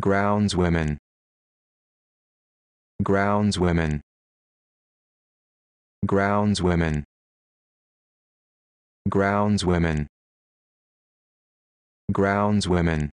groundswomen groundswomen groundswomen groundswomen groundswomen